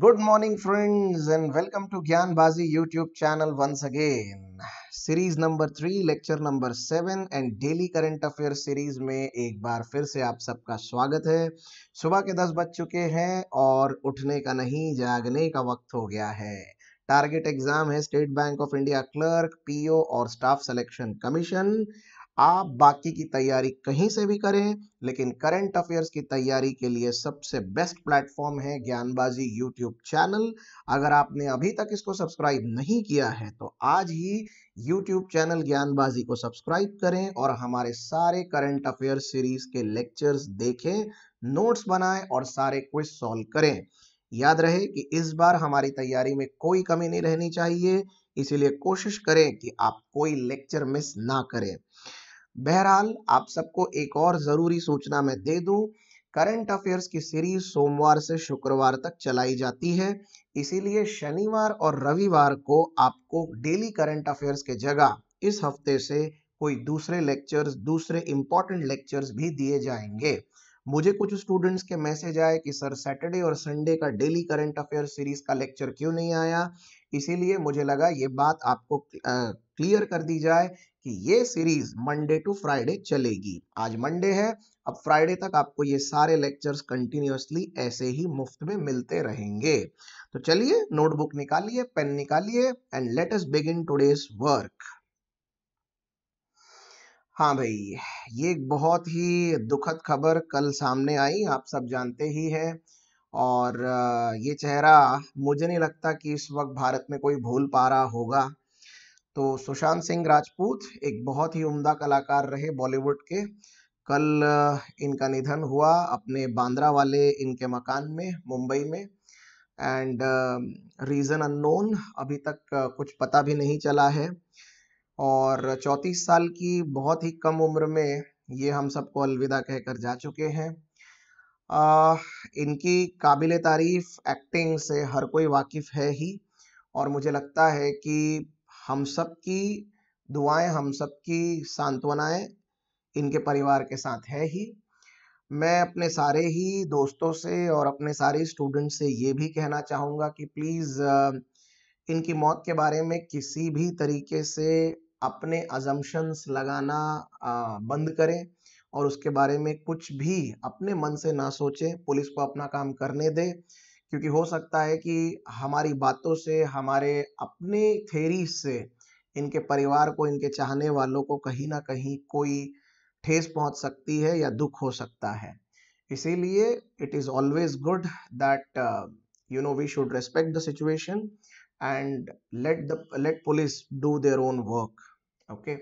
Good morning friends and welcome to Gyan Baazi YouTube channel once again series number three lecture number seven and daily current affair series में एक बार फिर से आप सबका स्वागत है सुबह के दस बज चुके हैं और उठने का नहीं जागने का वक्त हो गया है टारगेट एग्जाम है State Bank of India clerk PO और स्टाफ सिलेक्शन कमीशन आप बाकी की तैयारी कहीं से भी करें लेकिन करंट अफेयर्स की तैयारी के लिए सबसे बेस्ट प्लेटफॉर्म है ज्ञानबाजी यूट्यूब चैनल अगर आपने अभी तक इसको सब्सक्राइब नहीं किया है तो आज ही यूट्यूब चैनल ज्ञानबाजी को सब्सक्राइब करें और हमारे सारे करंट अफेयर्स सीरीज के लेक्चर्स देखें नोट्स बनाएं और सारे क्विज सॉल्व करें याद रहे कि इस बार हमारी तैयारी में कोई कमी नहीं रहनी चाहिए इसीलिए कोशिश करें कि आप कोई लेक्चर मिस ना करें बहरहाल आप सबको एक और ज़रूरी सूचना मैं दे दूं करंट अफेयर्स की सीरीज सोमवार से शुक्रवार तक चलाई जाती है इसीलिए शनिवार और रविवार को आपको डेली करंट अफेयर्स के जगह इस हफ्ते से कोई दूसरे लेक्चर्स दूसरे इंपॉर्टेंट लेक्चर्स भी दिए जाएंगे मुझे कुछ स्टूडेंट्स के मैसेज आए कि सर सैटरडे और संडे का डेली करंट अफेयर सीरीज का लेक्चर क्यों नहीं आया इसीलिए मुझे लगा ये बात आपको क्लियर कर दी जाए कि ये सीरीज मंडे टू फ्राइडे चलेगी आज मंडे है अब फ्राइडे तक आपको ये सारे लेक्चर्स कंटिन्यूसली ऐसे ही मुफ्त में मिलते रहेंगे तो चलिए नोटबुक निकालिए पेन निकालिए and let us begin today's work हाँ भाई ये बहुत ही दुखद खबर कल सामने आई आप सब जानते ही हैं और ये चेहरा मुझे नहीं लगता कि इस वक्त भारत में कोई भूल पा रहा होगा तो सुशांत सिंह राजपूत एक बहुत ही उम्दा कलाकार रहे बॉलीवुड के कल इनका निधन हुआ अपने बांद्रा वाले इनके मकान में मुंबई में एंड रीज़न अननोन अभी तक कुछ पता भी नहीं चला है और चौंतीस साल की बहुत ही कम उम्र में ये हम सबको अलविदा कहकर जा चुके हैं अः इनकी काबिल तारीफ एक्टिंग से हर कोई वाकिफ़ है ही और मुझे लगता है कि हम सब की दुआएं हम सब की सांत्वनाएं इनके परिवार के साथ है ही मैं अपने सारे ही दोस्तों से और अपने सारे स्टूडेंट से ये भी कहना चाहूँगा कि प्लीज़ इनकी मौत के बारे में किसी भी तरीके से अपने अजम्पन्स लगाना बंद करें और उसके बारे में कुछ भी अपने मन से ना सोचें पुलिस को अपना काम करने दें क्योंकि हो सकता है कि हमारी बातों से हमारे अपने थेरी से इनके परिवार को इनके चाहने वालों को कहीं ना कहीं कोई ठेस पहुंच सकती है या दुख हो सकता है इसीलिए it is always good that you know we should respect the situation and let the let police do their own work okay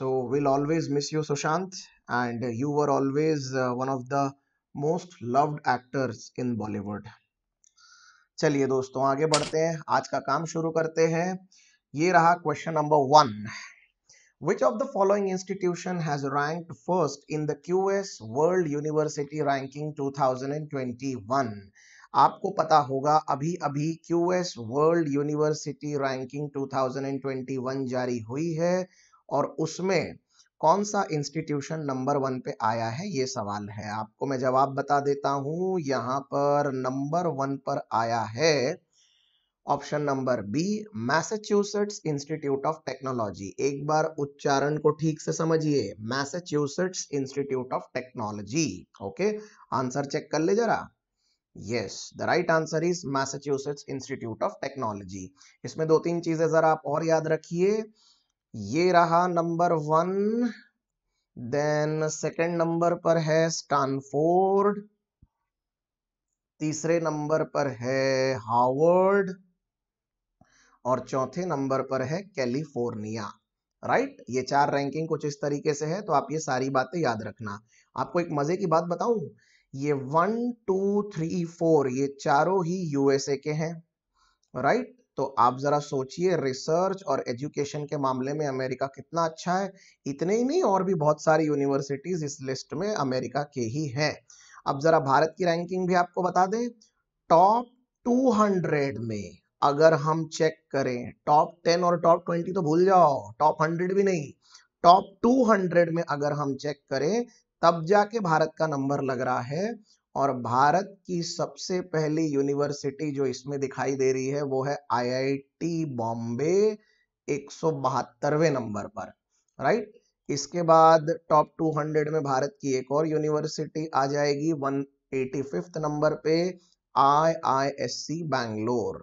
so will always miss you Sushant and you were always one of the most loved actors in Bollywood चलिए दोस्तों आगे बढ़ते हैं आज का काम शुरू करते हैं ये रहा question number one which of the following institution has rank first in the Q S world university ranking 2021 आपको पता होगा अभी अभी Q S world university ranking 2021 जारी हुई है और उसमें कौन सा इंस्टीट्यूशन नंबर वन पे आया है ये सवाल है आपको मैं जवाब बता देता हूं यहां पर नंबर वन पर आया है option number B Massachusetts Institute of Technology एक बार उच्चारण को ठीक से समझिए Massachusetts Institute of Technology okay answer check कर ले जरा yes the right answer is Massachusetts Institute of Technology इसमें दो तीन चीजें जरा आप और याद रखिए ये रहा number one then second number पर है स्टैनफोर्ड तीसरे नंबर पर है हार्वर्ड और चौथे नंबर पर है कैलिफोर्निया राइट ये चार रैंकिंग कुछ इस तरीके से है तो आप ये सारी बातें याद रखना आपको एक मजे की बात बताऊं ये वन टू थ्री फोर ये चारों ही यूएसए के हैं राइट तो आप ज़रा सोचिए रिसर्च और एजुकेशन के मामले में अमेरिका कितना अच्छा है इतने ही नहीं और भी बहुत सारी यूनिवर्सिटीज़ इस लिस्ट में अमेरिका के ही हैं अब ज़रा भारत की रैंकिंग भी आपको बता दें टॉप 200 में अगर हम चेक करें टॉप 10 और टॉप 20 तो भूल जाओ टॉप 100 भी नहीं टॉप 200 में अगर हम चेक करें तब जाके भारत का नंबर लग रहा है और भारत की सबसे पहली यूनिवर्सिटी जो इसमें दिखाई दे रही है वो है आईआईटी बॉम्बे एक नंबर पर राइट इसके बाद टॉप 200 में भारत की एक और यूनिवर्सिटी आ जाएगी वन एटी फिफ्थ नंबर पे आई आई एस सी बैंगलोर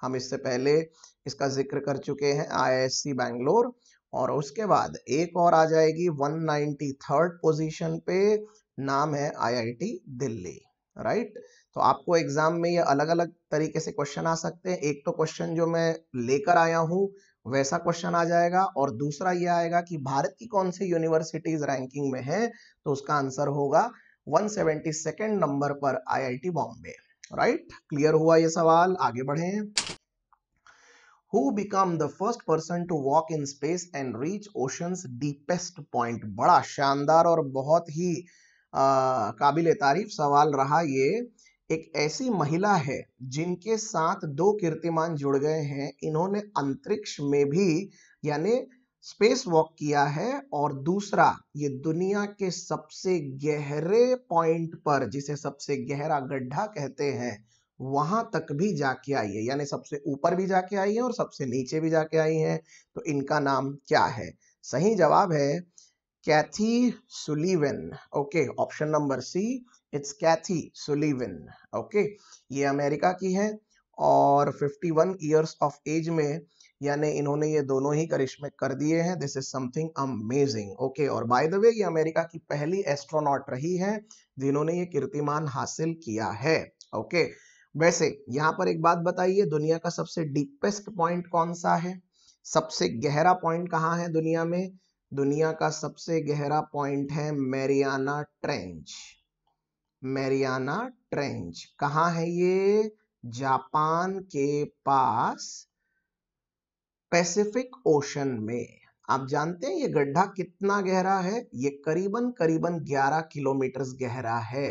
हम इससे पहले इसका जिक्र कर चुके हैं आई एस सी बैंगलोर और उसके बाद एक और आ जाएगी वन पोजीशन थर्ड पोजिशन पे नाम है आईआईटी दिल्ली राइट तो आपको एग्जाम में ये अलग अलग तरीके से क्वेश्चन आ सकते हैं एक तो क्वेश्चन जो मैं लेकर आया हूँ वैसा क्वेश्चन आ जाएगा और दूसरा ये आएगा कि भारत की कौन सी यूनिवर्सिटीज रैंकिंग में है तो उसका आंसर होगा वन नंबर पर आई बॉम्बे राइट क्लियर हुआ ये सवाल आगे बढ़े who become the first person to walk in space and reach ocean deepest point बड़ा शानदार और बहुत ही काबिल तारीफ सवाल रहा ये एक ऐसी महिला है जिनके साथ दो कीर्तिमान जुड़ गए हैं इन्होंने अंतरिक्ष में भी यानी स्पेस वॉक किया है और दूसरा ये दुनिया के सबसे गहरे पॉइंट पर जिसे सबसे गहरा गड्ढा कहते हैं वहां तक भी जाके आई है यानी सबसे ऊपर भी जाके आई है और सबसे नीचे भी जाके आई है तो इनका नाम क्या है सही जवाब है Kathy Sullivan. Okay, option number C. It's Kathy Sullivan. Okay, ये अमेरिका की है और 51 ईयर्स ऑफ एज में यानी इन्होंने ये दोनों ही करिश्मे कर दिए हैं this is something amazing okay और बाय द वे ये अमेरिका की पहली एस्ट्रोनॉट रही है जिन्होंने ये कीर्तिमान हासिल किया है ओके okay. वैसे यहाँ पर एक बात बताइए दुनिया का सबसे डीपेस्ट पॉइंट कौन सा है सबसे गहरा पॉइंट कहाँ है दुनिया में दुनिया का सबसे गहरा पॉइंट है मैरियाना ट्रेंच मैरियाना ट्रेंच कहाँ है ये जापान के पास पैसिफिक ओशन में आप जानते हैं ये गड्ढा कितना गहरा है ये करीबन करीबन 11 किलोमीटर गहरा है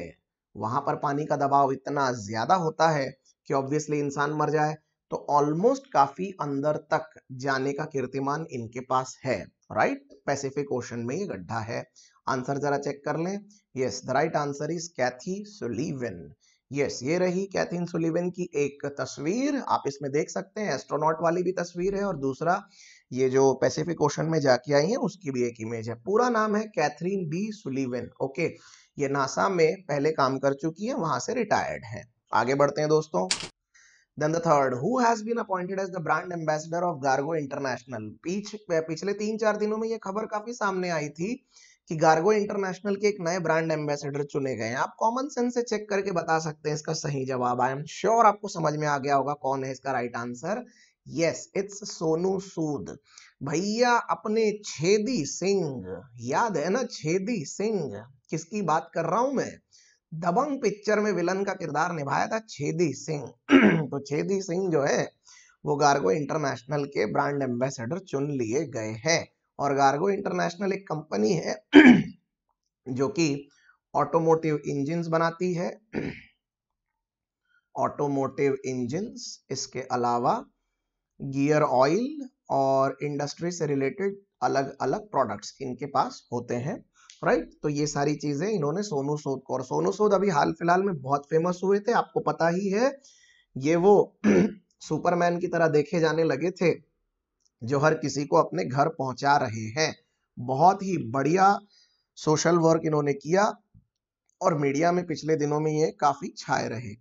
वहां पर पानी का दबाव इतना ज्यादा होता है कि ऑब्वियसली इंसान मर जाए तो ऑलमोस्ट काफी अंदर तक जाने का कीर्तिमान इनके पास है राइट पैसिफिक ओशन में ये गड्ढा है आंसर जरा चेक कर लें yes the right answer is Kathy Sullivan yes ये रही कैथिन सुलिवन की एक तस्वीर आप इसमें देख सकते हैं एस्ट्रोनॉट वाली भी तस्वीर है और दूसरा ये जो पैसिफिक ओशन में जाके आई है उसकी भी एक इमेज है पूरा नाम है कैथरीन बी सुलिवन ओके ये नासा में पहले काम कर चुकी है वहां से रिटायर्ड है आगे बढ़ते हैं दोस्तों then the third who has been appointed as the brand ambassador of गार्गो इंटरनेशनल पिछले तीन चार दिनों में ये खबर काफी सामने आई थी कि गार्गो इंटरनेशनल के एक नए ब्रांड एम्बेसडर चुने गए हैं आप कॉमन सेंस से चेक करके बता सकते हैं इसका सही जवाब आई एम श्योर आपको समझ में आ गया होगा कौन है इसका right answer yes it's Sonu Sood भैया अपने छेदी सिंह याद है ना छेदी सिंह किसकी बात कर रहा हूं मैं दबंग पिक्चर में विलन का किरदार निभाया था छेदी सिंह तो छेदी सिंह जो है वो गार्गो इंटरनेशनल के ब्रांड एम्बेसडर चुन लिए गए हैं और गार्गो इंटरनेशनल एक कंपनी है जो कि ऑटोमोटिव इंजिन बनाती है ऑटोमोटिव इंजिन इसके अलावा गियर ऑयल और इंडस्ट्री से रिलेटेड अलग अलग प्रोडक्ट्स इनके पास होते हैं राइट तो ये सारी चीजें इन्होंने सोनू सूद को और सोनू सूद अभी हाल फिलहाल में बहुत फेमस हुए थे आपको पता ही है ये वो सुपरमैन की तरह देखे जाने लगे थे जो हर किसी को अपने घर पहुंचा रहे हैं बहुत ही बढ़िया सोशल वर्क इन्होंने किया और मीडिया में पिछले दिनों में ये काफी छाए रहे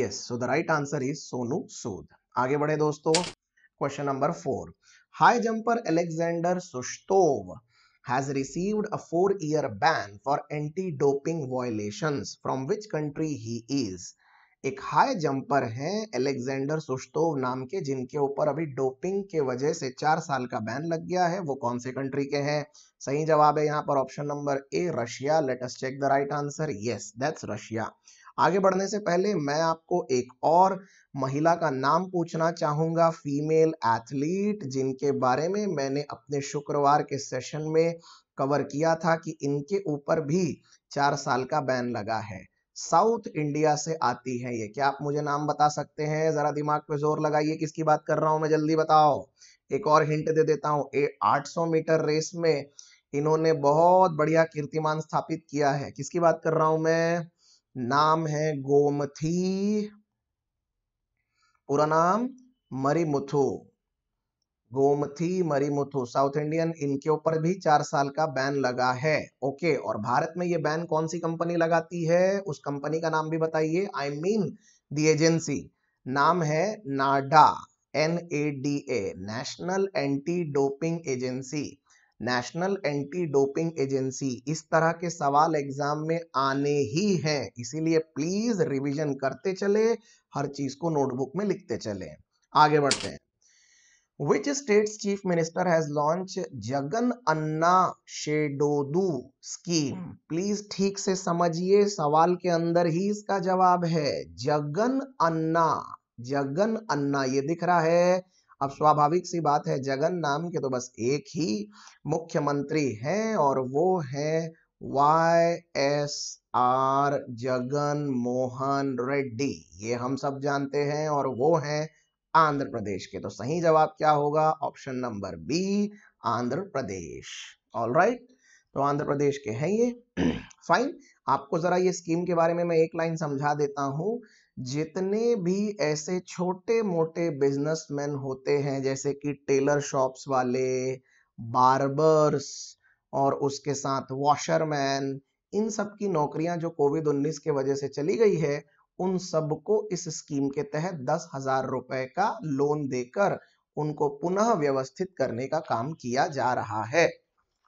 yes so the right answer is Sonu Sood आगे बढ़े दोस्तों question number four high jumper Alexander Shustov has received a four year ban for anti doping violations from which country he is. एक हाई जंपर हैं एलेक्जेंडर सुस्तोव नाम के जिनके ऊपर अभी डोपिंग के वजह से चार साल का बैन लग गया है वो कौन से कंट्री के हैं सही जवाब है यहाँ पर option number A Russia let us check the right answer yes that's Russia आगे बढ़ने से पहले मैं आपको एक और महिला का नाम पूछना चाहूंगा फीमेल एथलीट जिनके बारे में मैंने अपने शुक्रवार के सेशन में कवर किया था कि इनके ऊपर भी चार साल का बैन लगा है साउथ इंडिया से आती है ये क्या आप मुझे नाम बता सकते हैं जरा दिमाग पे जोर लगाइए किसकी बात कर रहा हूं मैं जल्दी बताओ एक और हिंट दे देता हूं ए 800 मीटर रेस में इन्होंने बहुत बढ़िया कीर्तिमान स्थापित किया है किसकी बात कर रहा हूं मैं नाम है गोमथी पूरा नाम मरीमुथु गोमथी मरीमुथु साउथ इंडियन इनके ऊपर भी चार साल का बैन लगा है ओके और भारत में ये बैन कौन सी कंपनी लगाती है उस कंपनी का नाम भी बताइए आई मीन दी एजेंसी नाम है NADA N A D A national anti doping agency national anti doping agency इस तरह के सवाल एग्जाम में आने ही हैं इसीलिए प्लीज रिवीजन करते चले हर चीज को नोटबुक में लिखते चले आगे बढ़ते हैं which states chief minister has launch Jagan Anna Chedodu scheme please ठीक से समझिए सवाल के अंदर ही इसका जवाब है जगन अन्ना जगन अन्ना ये दिख रहा है अब स्वाभाविक सी बात है जगन नाम के तो बस एक ही मुख्यमंत्री हैं और वो है Y S R Jagan Mohan Reddy ये हम सब जानते हैं और वो हैं आंध्र प्रदेश के तो सही जवाब क्या होगा option number B Andhra Pradesh all right right? तो आंध्र प्रदेश के हैं ये फाइन आपको जरा ये स्कीम के बारे में मैं एक लाइन समझा देता हूं जितने भी ऐसे छोटे मोटे बिजनेसमैन होते हैं जैसे कि टेलर शॉप्स वाले बार्बर्स और उसके साथ वॉशरमैन इन सब की नौकरियां जो कोविड 19 के वजह से चली गई है उन सबको इस स्कीम के तहत दस हजार रुपए का लोन देकर उनको पुनः व्यवस्थित करने का काम किया जा रहा है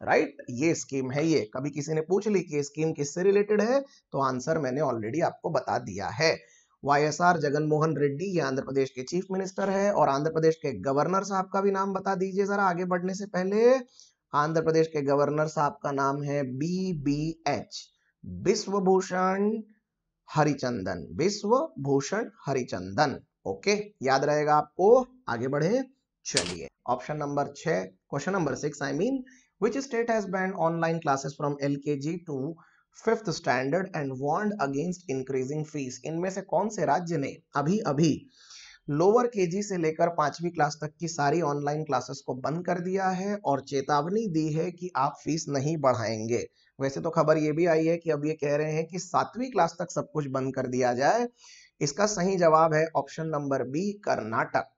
राइट right? ये स्कीम है ये कभी किसी ने पूछ ली कि स्कीम किससे रिलेटेड है तो आंसर मैंने ऑलरेडी आपको बता दिया है वाईएसआर जगनमोहन रेड्डी ये आंध्र प्रदेश के चीफ मिनिस्टर है और आंध्र प्रदेश के गवर्नर साहब का भी नाम बता दीजिए जरा आगे बढ़ने से पहले आंध्र प्रदेश के गवर्नर साहब का नाम है B B H Biswabhusan Harichandan Biswabhusan Harichandan okay याद रहेगा आपको आगे बढ़े चलिए ऑप्शन नंबर छह question number six I mean which state has banned online classes from lkg to fifth standard and warned against increasing fees इनमें से कौन से राज्य ने अभी अभी लोअर केजी से लेकर पांचवी क्लास तक की सारी ऑनलाइन क्लासेस को बंद कर दिया है और चेतावनी दी है कि आप फीस नहीं बढ़ाएंगे वैसे तो खबर ये भी आई है कि अब ये कह रहे हैं कि सातवीं क्लास तक सब कुछ बंद कर दिया जाए इसका सही जवाब है option number B Karnataka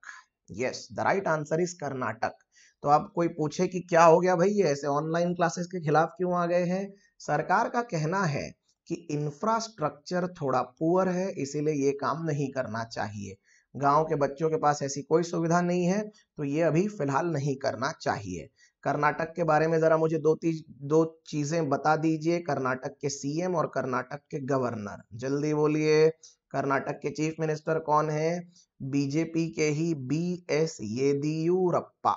yes the right answer is Karnataka तो आप कोई पूछे कि क्या हो गया भाई ये ऐसे ऑनलाइन क्लासेस के खिलाफ क्यों आ गए हैं सरकार का कहना है कि इंफ्रास्ट्रक्चर थोड़ा पुअर है इसीलिए ये काम नहीं करना चाहिए गांव के बच्चों के पास ऐसी कोई सुविधा नहीं है तो ये अभी फिलहाल नहीं करना चाहिए कर्नाटक के बारे में जरा मुझे दो तीज दो चीजें बता दीजिए कर्नाटक के सीएम और कर्नाटक के गवर्नर जल्दी बोलिए कर्नाटक के चीफ मिनिस्टर कौन है बीजेपी के ही बी एस येदियुरप्पा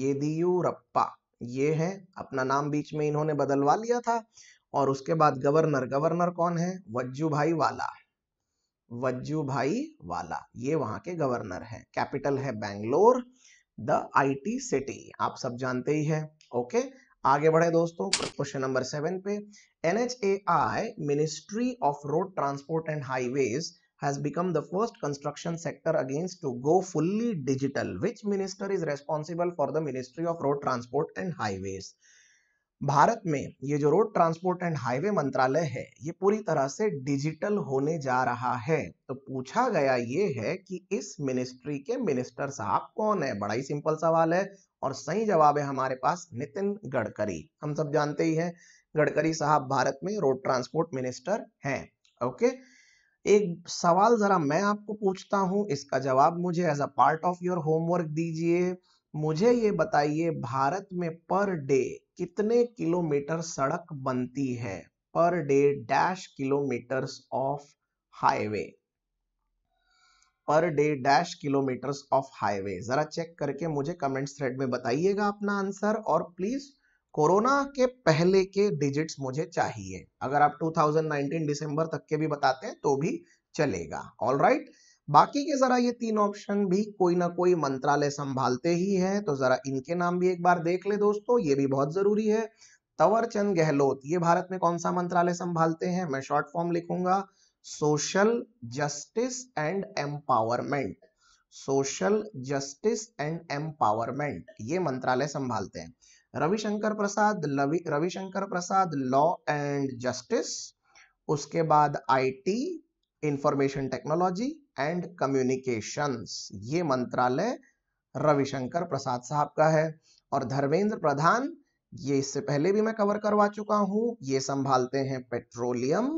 येदियुरप्पा ये है अपना नाम बीच में इन्होंने बदलवा लिया था और उसके बाद गवर्नर गवर्नर कौन है वज्जू भाई वाला वज्जू भाई वाला ये वहां के गवर्नर है कैपिटल है बैंगलोर द आईटी सिटी आप सब जानते ही है ओके आगे बढ़े दोस्तों क्वेश्चन नंबर सेवन पे NHAI ministry of road transport and highways has become the first construction sector against to go fully digital. Which minister is responsible for the Ministry of Road Transport and Highways? Bharat में ये जो road transport and highway मंत्रालय है ये पूरी तरह से digital होने जा रहा है तो पूछा गया ये है कि इस मिनिस्ट्री के मिनिस्टर साहब कौन है बड़ा ही सिंपल सवाल है और सही जवाब है हमारे पास नितिन गडकरी हम सब जानते ही हैं गडकरी साहब भारत में रोड ट्रांसपोर्ट मिनिस्टर हैं ओके okay? एक सवाल ज़रा मैं आपको पूछता हूँ इसका जवाब मुझे as a part of your homework दीजिए मुझे ये बताइए भारत में पर डे कितने किलोमीटर सड़क बनती है per day dash kilometres of highway per day dash kilometres of highway जरा चेक करके मुझे कमेंट थ्रेड में बताइएगा अपना आंसर और प्लीज कोरोना के पहले के डिजिट्स मुझे चाहिए अगर आप 2019 दिसंबर तक के भी बताते हैं तो भी चलेगा ऑल राइट right? बाकी के जरा ये तीन ऑप्शन भी कोई ना कोई मंत्रालय संभालते ही है तो जरा इनके नाम भी एक बार देख ले दोस्तों ये भी बहुत जरूरी है तवरचंद गहलोत ये भारत में कौन सा मंत्रालय संभालते हैं मैं शॉर्ट फॉर्म लिखूंगा social justice and empowerment social justice and empowerment ये मंत्रालय संभालते हैं Ravishankar Prasad Ravishankar Prasad law and justice उसके बाद IT information technology and communications ये मंत्रालय रविशंकर प्रसाद साहब का है और धर्मेंद्र प्रधान ये इससे पहले भी मैं कवर करवा चुका हूं ये संभालते हैं पेट्रोलियम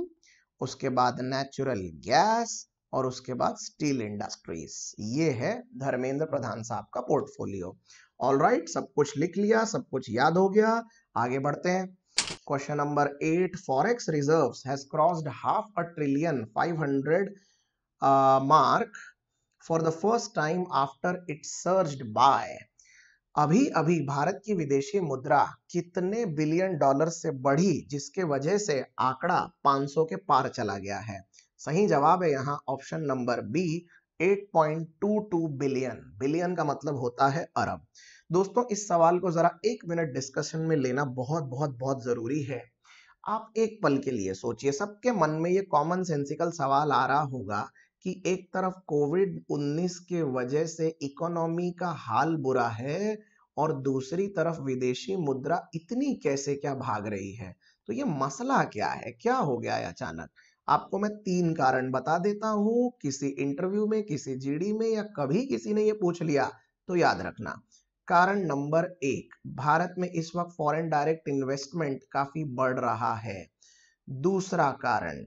उसके बाद नेचुरल गैस और उसके बाद स्टील इंडस्ट्रीज ये है धर्मेंद्र प्रधान साहब का पोर्टफोलियो ऑल राइट सब कुछ लिख लिया सब कुछ याद हो गया आगे बढ़ते हैं question number eight forex reserve has crossed half a trillion five hundred mark for the first time after it surge by अभी अभी भारत की विदेशी मुद्रा कितने बिलियन डॉलर से बढ़ी जिसके वजह से आंकड़ा 500 के पार चला गया है सही जवाब है यहाँ option number B 8.22 billion billion का मतलब होता है अरब दोस्तों इस सवाल को जरा एक मिनट डिस्कशन में लेना बहुत बहुत बहुत जरूरी है आप एक पल के लिए सोचिए सबके मन में ये कॉमन सेंसिकल सवाल आ रहा होगा कि एक तरफ कोविड 19 के वजह से इकोनॉमी का हाल बुरा है और दूसरी तरफ विदेशी मुद्रा इतनी कैसे क्या भाग रही है तो ये मसला क्या है क्या हो गया है अचानक आपको मैं तीन कारण बता देता हूं किसी इंटरव्यू में किसी जीडी में या कभी किसी ने ये पूछ लिया तो याद रखना कारण नंबर एक भारत में इस वक्त फॉरेन डायरेक्ट इन्वेस्टमेंट काफी बढ़ रहा है दूसरा कारण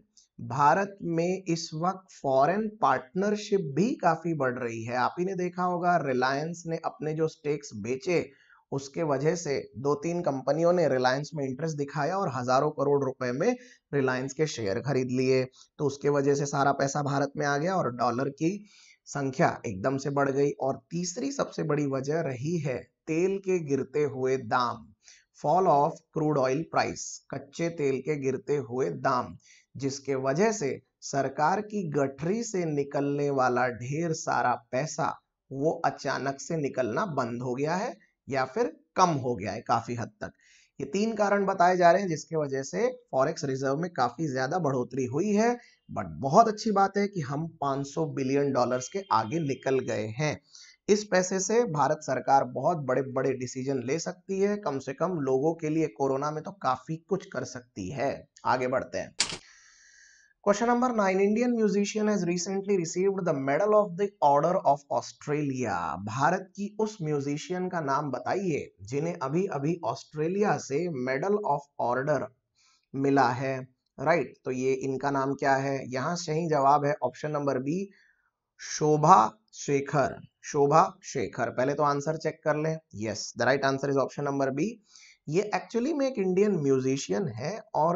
भारत में इस वक्त फॉरेन पार्टनरशिप भी काफी बढ़ रही है आप ही ने देखा होगा रिलायंस ने अपने जो स्टेक्स बेचे उसके वजह से दो तीन कंपनियों ने रिलायंस में इंटरेस्ट दिखाया और हजारों करोड़ रुपए में रिलायंस के शेयर खरीद लिए तो उसके वजह से सारा पैसा भारत में आ गया और डॉलर की संख्या एकदम से बढ़ गई और तीसरी सबसे बड़ी वजह रही है तेल के गिरते हुए दाम fall of crude oil price कच्चे तेल के गिरते हुए दाम जिसके वजह से सरकार की गठरी से निकलने वाला ढेर सारा पैसा वो अचानक से निकलना बंद हो गया है या फिर कम हो गया है काफी हद तक ये तीन कारण बताए जा रहे हैं जिसके वजह से फॉरेक्स रिजर्व में काफी ज्यादा बढ़ोतरी हुई है बट बहुत अच्छी बात है कि हम 500 बिलियन डॉलर्स के आगे निकल गए हैं इस पैसे से भारत सरकार बहुत बड़े बड़े डिसीजन ले सकती है कम से कम लोगों के लिए कोरोना में तो काफी कुछ कर सकती है आगे बढ़ते हैं question number nine Indian musician has recently received the medal of the order of Australia Bharat की उस म्यूजिशियन का नाम बताइए जिन्हें अभी अभी ऑस्ट्रेलिया से मेडल ऑफ ऑर्डर मिला है राइट right, तो ये इनका नाम क्या है यहाँ सही जवाब है option number B Shobha Shekhar Shobha Shekhar पहले तो आंसर चेक कर लें yes the right answer is option number B ये एक्चुअली में एक इंडियन म्यूजिशियन है और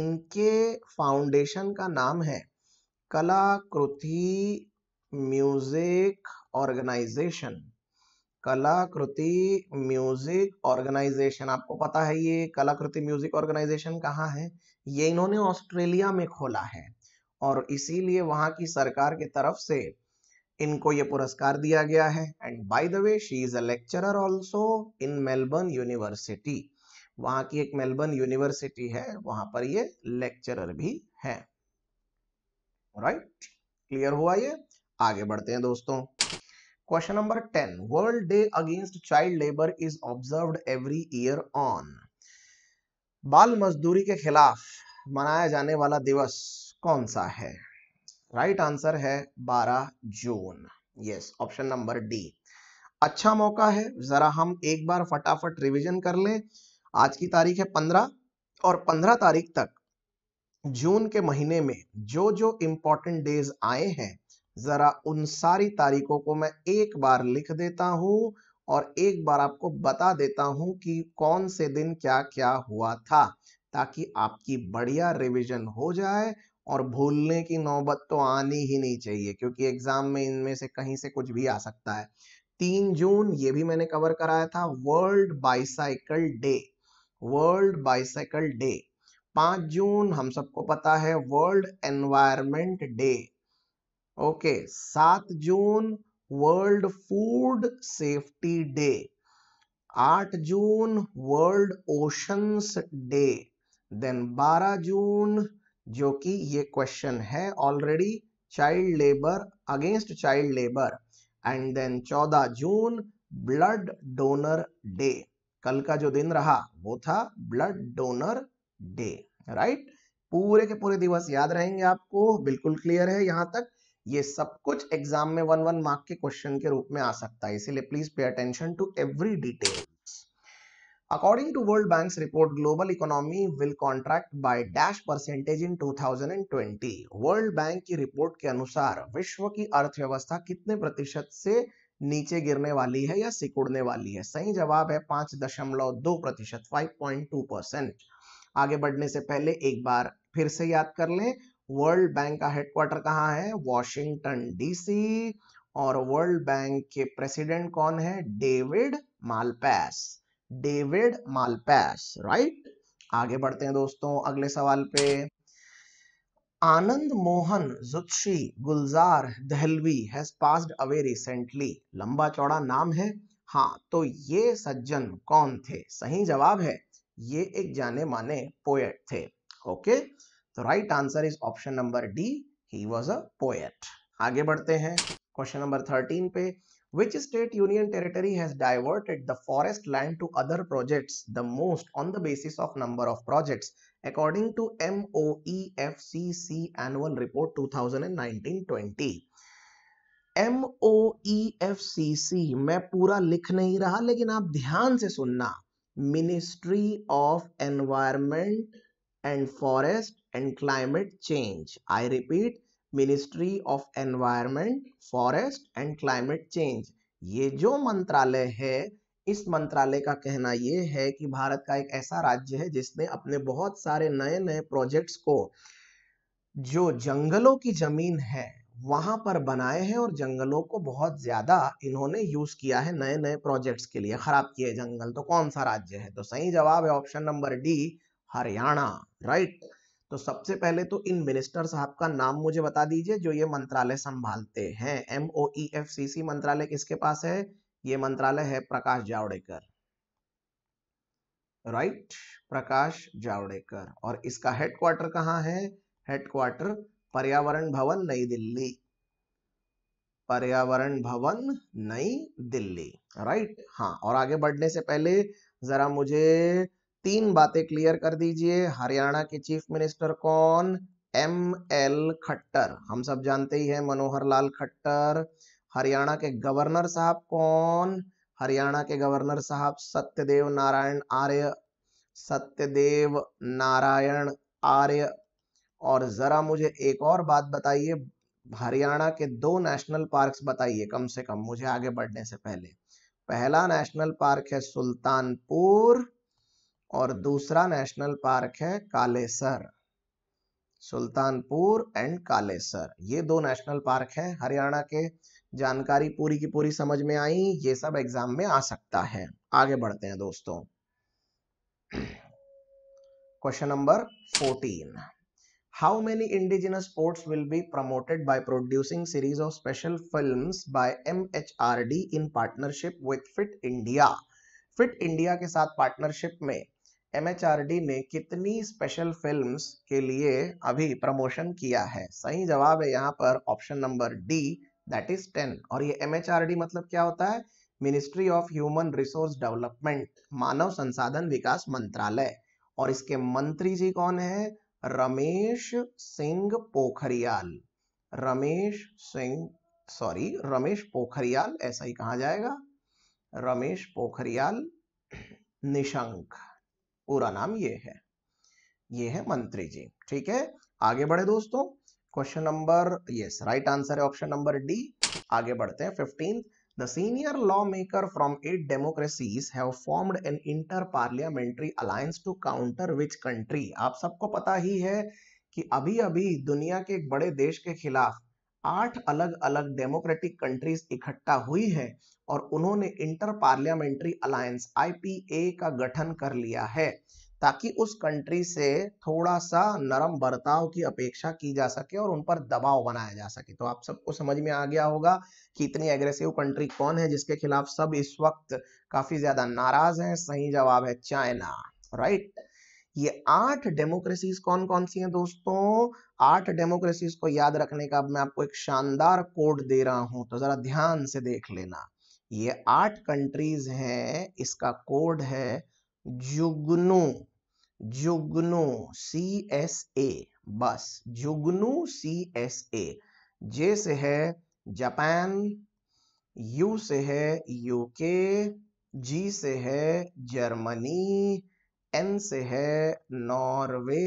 इनके फाउंडेशन का नाम है Kalakriti music organisation Kalakriti music organisation आपको पता है ये कलाकृति म्यूजिक ऑर्गेनाइजेशन कहाँ है ये इन्होंने ऑस्ट्रेलिया में खोला है और इसीलिए वहां की सरकार के तरफ से इनको ये पुरस्कार दिया गया है and by the way she is a lecturer also in Melbourne university वहां की एक मेलबर्न यूनिवर्सिटी है वहां पर ये लेक्चरर भी है राइट right? क्लियर हुआ ये आगे बढ़ते हैं दोस्तों question number ten world day against child labour is observe every year on बाल मजदूरी के खिलाफ मनाया जाने वाला दिवस कौन सा है राइट right आंसर है 12 जून यस ऑप्शन नंबर डी अच्छा मौका है जरा हम एक बार फटाफट रिवीजन कर लें आज की तारीख है पंद्रह और पंद्रह तारीख तक जून के महीने में जो जो इंपॉर्टेंट डेज आए हैं जरा उन सारी तारीखों को मैं एक बार लिख देता हूं और एक बार आपको बता देता हूं कि कौन से दिन क्या क्या हुआ था ताकि आपकी बढ़िया रिवीजन हो जाए और भूलने की नौबत तो आनी ही नहीं चाहिए क्योंकि एग्जाम में इनमें से कहीं से कुछ भी आ सकता है तीन जून ये भी मैंने कवर कराया था world bicycle day world bicycle day पांच जून हम सबको पता है वर्ल्ड एनवायरमेंट डे ओके सात जून वर्ल्ड फूड सेफ्टी डे आठ जून वर्ल्ड ओशंस डे देन बारह जून जो कि ये क्वेश्चन है already child labour against child labour and then चौदह जून ब्लड डोनर डे कल का जो दिन रहा वो था ब्लड डोनर डे राइट पूरे के पूरे दिवस याद रहेंगे आपको बिल्कुल क्लियर है यहाँ तक ये सब कुछ एग्जाम में वन वन मार्क के क्वेश्चन के रूप में आ सकता है इसीलिए please pay attention to every detail According to World Bank's report, global economy will contract by dash percentage in 2020. World Bank की रिपोर्ट के अनुसार विश्व की अर्थव्यवस्था कितने प्रतिशत से नीचे गिरने वाली है या सिकुड़ने वाली है सही जवाब है पांच दशमलव दो प्रतिशत फाइव पॉइंट टू परसेंट आगे बढ़ने से पहले एक बार फिर से याद कर लें वर्ल्ड बैंक का हेडक्वार्टर कहाँ है वॉशिंगटन डीसी और वर्ल्ड बैंक के प्रेसिडेंट कौन है David Malpass David Malpass right आगे बढ़ते हैं दोस्तों अगले सवाल पे Anand Mohan Zutshi Gulzar Dehlvi has passed away recently लंबा चौड़ा नाम है हाँ तो ये सज्जन कौन थे सही जवाब है ये एक जाने माने पोएट थे ओके तो right answer is option number D he was a poet आगे बढ़ते हैं क्वेश्चन नंबर थर्टीन पे Which state union territory has diverted the forest land to other projects the most on the basis of number of projects according to MOEFCC annual report 2019-20? MoEFCC मैं पूरा लिख नहीं रहा लेकिन आप ध्यान से सुनना Ministry of Environment and Forest and Climate Change. I repeat. Ministry of environment forest and climate change ये जो मंत्रालय है इस मंत्रालय का कहना ये है कि भारत का एक ऐसा राज्य है जिसने अपने बहुत सारे नए नए प्रोजेक्ट्स को जो जंगलों की जमीन है वहां पर बनाए हैं और जंगलों को बहुत ज्यादा इन्होंने यूज किया है नए नए प्रोजेक्ट्स के लिए खराब किए जंगल तो कौन सा राज्य है तो सही जवाब है option number D Haryana right तो सबसे पहले तो इन मिनिस्टर साहब का नाम मुझे बता दीजिए जो ये मंत्रालय संभालते हैं एमओ ई एफ सी सी मंत्रालय किसके पास है ये मंत्रालय है प्रकाश जावड़ेकर राइट प्रकाश जावड़ेकर और इसका हेडक्वार्टर कहाँ है हेडक्वार्टर पर्यावरण भवन नई दिल्ली पर्यावरण भवन नई दिल्ली राइट हाँ और आगे बढ़ने से पहले जरा मुझे तीन बातें क्लियर कर दीजिए हरियाणा के चीफ मिनिस्टर कौन एम एल खट्टर हम सब जानते ही हैं मनोहर लाल खट्टर हरियाणा के गवर्नर साहब कौन हरियाणा के गवर्नर साहब सत्यदेव नारायण आर्य सत्यदेव नारायण आर्य और जरा मुझे एक और बात बताइए हरियाणा के दो नेशनल पार्क्स बताइए कम से कम मुझे आगे बढ़ने से पहले पहला नेशनल पार्क है सुल्तानपुर और दूसरा नेशनल पार्क है कालेसर सुल्तानपुर एंड कालेसर ये दो नेशनल पार्क है हरियाणा के जानकारी पूरी की पूरी समझ में आई ये सब एग्जाम में आ सकता है आगे बढ़ते हैं दोस्तों question number fourteen how many indigenous sports will be promoted by producing series of special films by D in partnership with fit India fit India के साथ पार्टनरशिप में एम ने कितनी स्पेशल फिल्म्स के लिए अभी प्रमोशन किया है सही जवाब है यहाँ पर option number D that is ten और ये एम मतलब क्या होता है ministry of human resource development मानव संसाधन विकास मंत्रालय और इसके मंत्री जी कौन है रमेश सिंह पोखरियाल रमेश सिंह सॉरी रमेश पोखरियाल ऐसा ही कहा जाएगा रमेश पोखरियाल निशंक पूरा नाम ये है ये है मंत्री जी ठीक है आगे बढ़े दोस्तों question number yes right answer है ऑप्शन नंबर डी आगे बढ़ते हैं fifteen the senior law maker from eight democracies have formed an inter parliamentary alliance to counter which country आप सबको पता ही है कि अभी अभी दुनिया के एक बड़े देश के खिलाफ आठ अलग अलग डेमोक्रेटिक कंट्रीज इकट्ठा हुई है और उन्होंने इंटर पार्लियामेंट्री अलायंस आईपीए का गठन कर लिया है ताकि उस कंट्री से थोड़ा सा नरम बर्ताव की अपेक्षा की जा सके और उन पर दबाव बनाया जा सके तो आप सबको समझ में आ गया होगा कि इतनी एग्रेसिव कंट्री कौन है जिसके खिलाफ सब इस वक्त काफी ज्यादा नाराज हैं सही जवाब है चाइना राइट right? ये आठ डेमोक्रेसीज कौन कौन सी हैं दोस्तों आठ डेमोक्रेसीज को याद रखने का अब मैं आपको एक शानदार कोड दे रहा हूं तो जरा ध्यान से देख लेना ये आठ कंट्रीज हैं इसका कोड है जुगनू जुगनू सी एस ए बस जुगनू सी एस ए जे से है जापान यू से है यूके जी से है जर्मनी एन से है नॉर्वे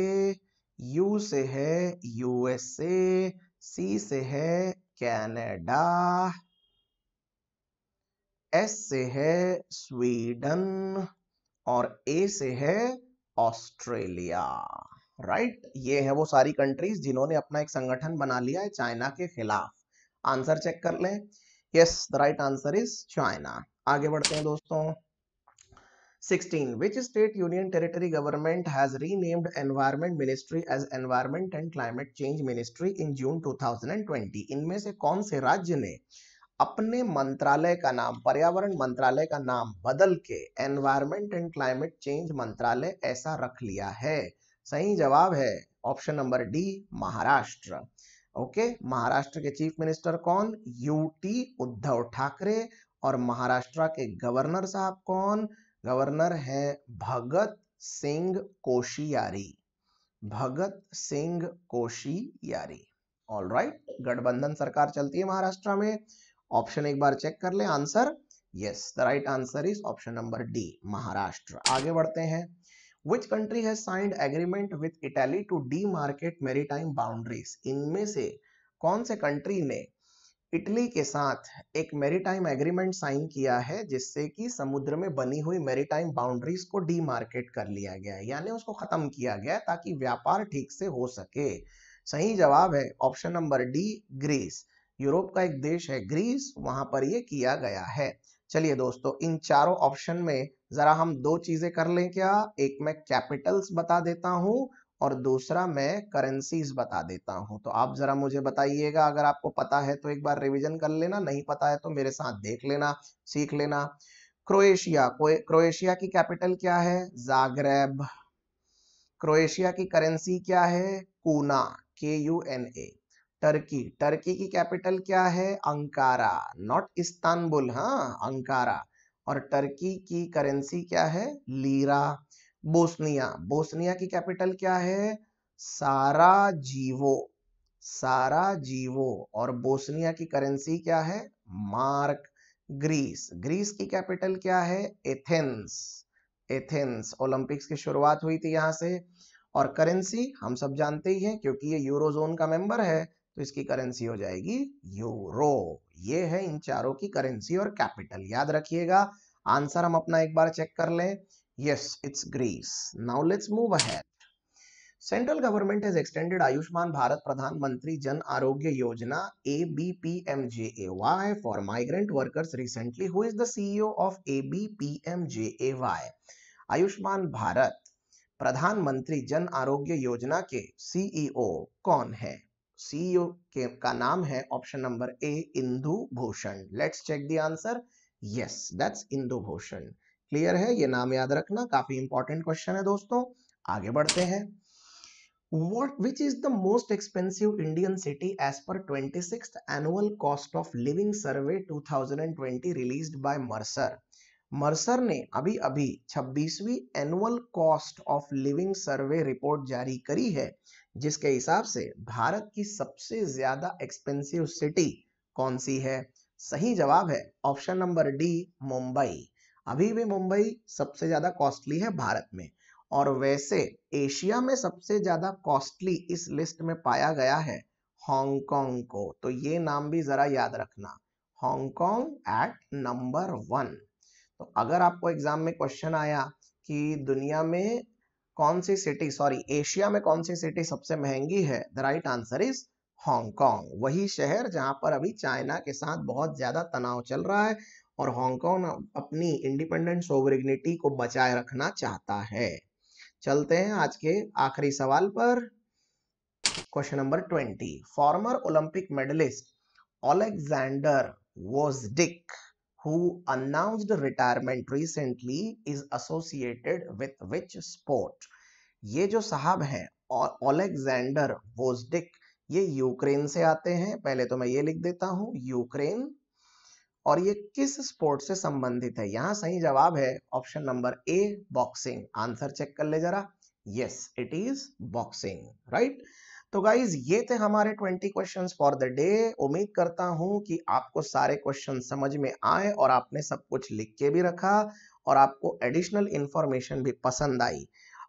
यू से है यूएसए सी से है कैनेडा एस से है स्वीडन और ए से है ऑस्ट्रेलिया राइट right? ये है वो सारी कंट्रीज जिन्होंने अपना एक संगठन बना लिया है चाइना के खिलाफ आंसर चेक कर लें yes the right answer is China आगे बढ़ते हैं दोस्तों 16. Which state union territory government has renamed Environment Ministry as Environment and Climate Change Ministry in June 2020? इनमें से कौन से राज्य ने अपने मंत्रालय का नाम पर्यावरण मंत्रालय का नाम बदल के एनवायरमेंट एंड क्लाइमेट चेंज मंत्रालय ऐसा रख लिया है सही जवाब है option number D Maharashtra okay Maharashtra के चीफ मिनिस्टर कौन यूटी उद्धव ठाकरे और महाराष्ट्र के गवर्नर साहब कौन गवर्नर हैं भगत सिंह कोशियारी भगत सिंह कोशियारी ऑल राइट गठबंधन सरकार चलती है महाराष्ट्र में ऑप्शन एक बार चेक कर ले answer yes the right answer is option number D Maharashtra आगे बढ़ते हैं which country has signed agreement with Italy to demarcate maritime boundaries इनमें से कौन से कंट्री ने इटली के साथ एक मेरीटाइम एग्रीमेंट साइन किया है जिससे कि समुद्र में बनी हुई मेरीटाइम बाउंड्रीज को डीमार्केट कर लिया गया है यानी उसको खत्म किया गया ताकि व्यापार ठीक से हो सके सही जवाब है option number D Greece Europe का एक देश है ग्रीस वहां पर यह किया गया है चलिए दोस्तों इन चारों ऑप्शन में जरा हम दो चीजें कर लें क्या एक मैं कैपिटल्स बता देता हूं और दूसरा मैं करेंसीज बता देता हूँ तो आप ज़रा मुझे बताइएगा अगर आपको पता है तो एक बार रिविजन कर लेना नहीं पता है तो मेरे साथ देख लेना सीख लेना क्रोएशिया क्रोएशिया की कैपिटल क्या है जागरेब क्रोएशिया की करेंसी क्या है kuna K U N A Turkey Turkey की कैपिटल क्या है अंकारा नॉट इस्तानबुल हाँ अंकारा और टर्की की करेंसी क्या है लीरा बोस्निया बोस्निया की कैपिटल क्या है सारा जीवो सारा जीवो और बोस्निया की करेंसी क्या है मार्क ग्रीस ग्रीस की कैपिटल क्या है एथेंस एथेंस ओलंपिक्स की शुरुआत हुई थी यहां से और करेंसी हम सब जानते ही हैं क्योंकि ये यूरो जोन का मेंबर है तो इसकी करेंसी हो जाएगी यूरो ये है इन चारों की करेंसी और कैपिटल याद रखिएगा आंसर हम अपना एक बार चेक कर लें Yes, it's Greece. Now let's move ahead. Central government has extended Ayushman Bharat Pradhan Mantri Jan Arogya Yojana ABPMJAY for migrant workers recently. Who is the CEO of ABPMJAY? Ayushman Bharat प्रधानमंत्री जन आरोग्य योजना के CEO कौन है CEO के का नाम है option number A Indu Bhushan let's check the answer yes that's Indu Bhushan clear है ये नाम याद रखना काफी इंपॉर्टेंट क्वेश्चन है दोस्तों आगे बढ़ते हैं what which is the most expensive indian city as per 26th annual cost of living survey 2020 released by mercer Mercer ने अभी अभी 26वीं annual cost of living survey report जारी करी है जिसके हिसाब से भारत की सबसे ज्यादा एक्सपेंसिव सिटी कौन सी है सही जवाब है ऑप्शन नंबर डी मुंबई अभी भी मुंबई सबसे ज़्यादा कॉस्टली है भारत में और वैसे एशिया में सबसे ज़्यादा कॉस्टली इस लिस्ट में पाया गया है हांगकांग को तो ये नाम भी ज़रा याद रखना हांगकांग एट नंबर वन तो अगर आपको एग्जाम में क्वेश्चन आया कि दुनिया में कौन सी सिटी सॉरी एशिया में कौन सी सिटी सबसे महंगी है the right answer is Hong Kong वही शहर जहां पर अभी चाइना के साथ बहुत ज्यादा तनाव चल रहा है और हांगकांग अपनी इंडिपेंडेंट सोवरिग्निटी को बचाए रखना चाहता है चलते हैं आज के आखिरी सवाल पर question number twenty former Olympic medallist Alexander Wojcik who announced retirement recently, is associated with which sport? ये जो साहब हैं और ओलेक्जेंडर वोजिक ये यूक्रेन से आते हैं पहले तो मैं ये लिख देता हूँ यूक्रेन और ये किस स्पोर्ट से संबंधित है यहाँ सही जवाब है option number A boxing answer check कर ले जरा yes it is boxing right तो गाइज ये थे हमारे 20 क्वेश्चंस फॉर द डे उम्मीद करता हूं कि आपको सारे क्वेश्चन समझ में आए और आपने सब कुछ लिख के भी रखा और आपको एडिशनल इंफॉर्मेशन भी पसंद आई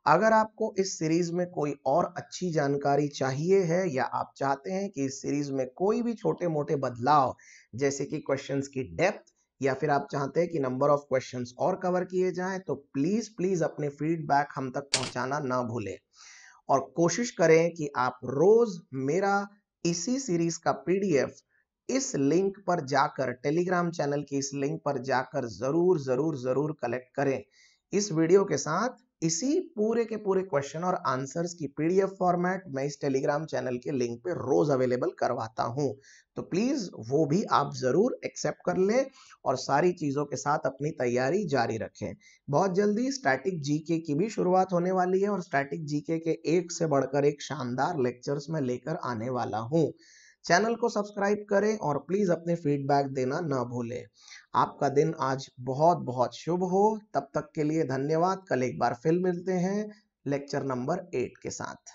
अगर आपको इस सीरीज में कोई और अच्छी जानकारी चाहिए है या आप चाहते हैं कि इस सीरीज में कोई भी छोटे मोटे बदलाव जैसे कि क्वेश्चंस की डेप्थ या फिर आप चाहते हैं कि नंबर ऑफ क्वेश्चंस और कवर किए जाएं तो प्लीज प्लीज अपने फीडबैक हम तक पहुंचाना ना भूलें और कोशिश करें कि आप रोज मेरा इसी सीरीज का पीडीएफ इस लिंक पर जाकर टेलीग्राम चैनल की इस लिंक पर जाकर जरूर जरूर जरूर कलेक्ट करें इस वीडियो के साथ इसी पूरे के पूरे क्वेश्चन और आंसर्स की पीडीएफ फॉर्मेट मैं इस टेलीग्राम चैनल के लिंक पे रोज अवेलेबल करवाता हूं तो प्लीज वो भी आप जरूर एक्सेप्ट कर लें और सारी चीजों के साथ अपनी तैयारी जारी रखें बहुत जल्दी स्टैटिक जीके की भी शुरुआत होने वाली है और स्टैटिक जीके के एक से बढ़कर एक शानदार लेक्चर्स में लेकर आने वाला हूँ चैनल को सब्सक्राइब करें और प्लीज अपने फीडबैक देना ना भूलें आपका दिन आज बहुत बहुत शुभ हो तब तक के लिए धन्यवाद कल एक बार फिर मिलते हैं लेक्चर नंबर एट के साथ